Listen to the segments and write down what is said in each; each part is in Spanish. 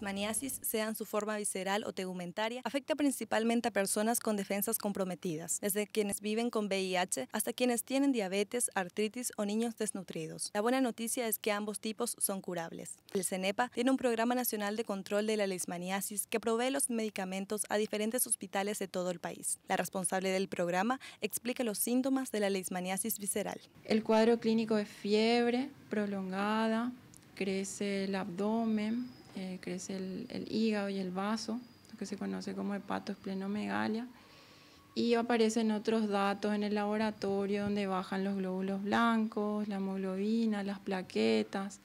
Leishmaniasis, sean su forma visceral o tegumentaria, afecta principalmente a personas con defensas comprometidas, desde quienes viven con VIH hasta quienes tienen diabetes, artritis o niños desnutridos. La buena noticia es que ambos tipos son curables. El CENEPA tiene un programa nacional de control de la leishmaniasis que provee los medicamentos a diferentes hospitales de todo el país. La responsable del programa explica los síntomas de la leishmaniasis visceral. El cuadro clínico es fiebre prolongada, crece el abdomen, eh, crece el, el, hígado y el vaso, lo que se conoce como hepatosplenomegalia, y aparecen otros datos en el laboratorio donde bajan los glóbulos blancos, la hemoglobina, las plaquetas,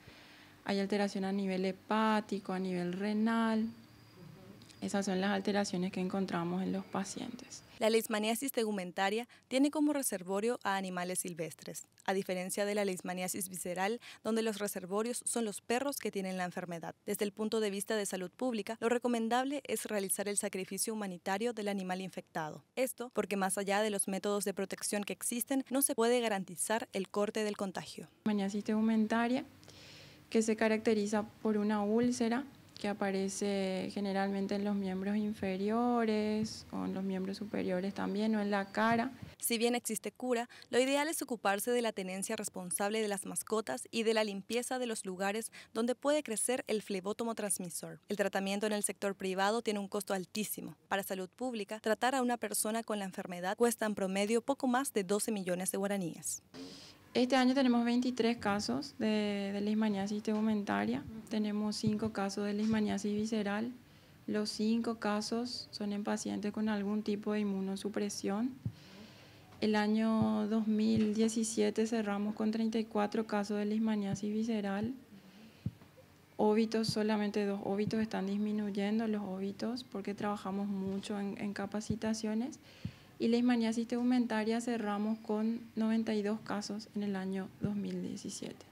hay alteración a nivel hepático, a nivel renal, esas son las alteraciones que encontramos en los pacientes. La leishmaniasis tegumentaria tiene como reservorio a animales silvestres, a diferencia de la leishmaniasis visceral, donde los reservorios son los perros que tienen la enfermedad. Desde el punto de vista de salud pública, lo recomendable es realizar el sacrificio humanitario del animal infectado. Esto porque más allá de los métodos de protección que existen, no se puede garantizar el corte del contagio. Leishmaniasis tegumentaria, que se caracteriza por una úlcera que aparece generalmente en los miembros inferiores o en los miembros superiores también o en la cara. Si bien existe cura, lo ideal es ocuparse de la tenencia responsable de las mascotas y de la limpieza de los lugares donde puede crecer el flebótomo transmisor. El tratamiento en el sector privado tiene un costo altísimo. Para salud pública, tratar a una persona con la enfermedad cuesta en promedio poco más de 12 millones de guaraníes. Este año tenemos 23 casos de, de leishmaniasis tegumentaria tenemos cinco casos de lismaniasis visceral. Los cinco casos son en pacientes con algún tipo de inmunosupresión. El año 2017 cerramos con 34 casos de lismaniasis visceral. Óbitos, solamente dos óbitos están disminuyendo los óbitos porque trabajamos mucho en, capacitaciones. Y leishmaniasis tegumentaria cerramos con 92 casos en el año 2017.